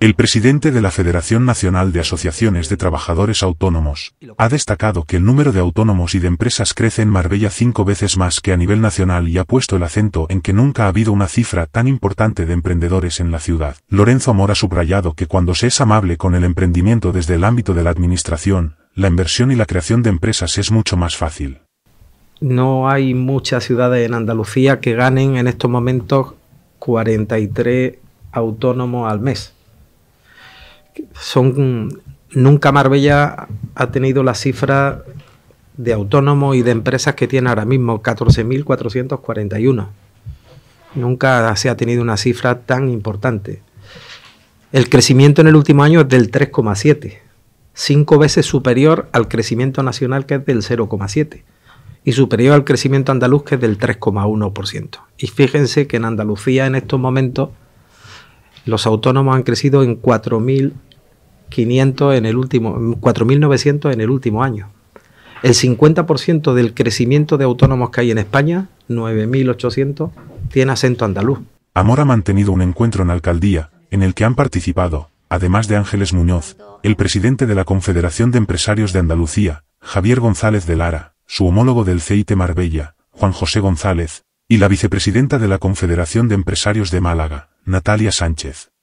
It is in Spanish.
El presidente de la Federación Nacional de Asociaciones de Trabajadores Autónomos ha destacado que el número de autónomos y de empresas crece en Marbella cinco veces más que a nivel nacional y ha puesto el acento en que nunca ha habido una cifra tan importante de emprendedores en la ciudad. Lorenzo Amor ha subrayado que cuando se es amable con el emprendimiento desde el ámbito de la administración, la inversión y la creación de empresas es mucho más fácil. No hay muchas ciudades en Andalucía que ganen en estos momentos 43 autónomos al mes nunca Marbella ha tenido la cifra de autónomos y de empresas que tiene ahora mismo, 14.441. Nunca se ha tenido una cifra tan importante. El crecimiento en el último año es del 3,7, cinco veces superior al crecimiento nacional que es del 0,7 y superior al crecimiento andaluz que es del 3,1%. Y fíjense que en Andalucía en estos momentos los autónomos han crecido en 4.000 500 en el último, 4.900 en el último año. El 50% del crecimiento de autónomos que hay en España, 9.800, tiene acento andaluz. Amor ha mantenido un encuentro en alcaldía, en el que han participado, además de Ángeles Muñoz, el presidente de la Confederación de Empresarios de Andalucía, Javier González de Lara, su homólogo del CIT e Marbella, Juan José González, y la vicepresidenta de la Confederación de Empresarios de Málaga, Natalia Sánchez.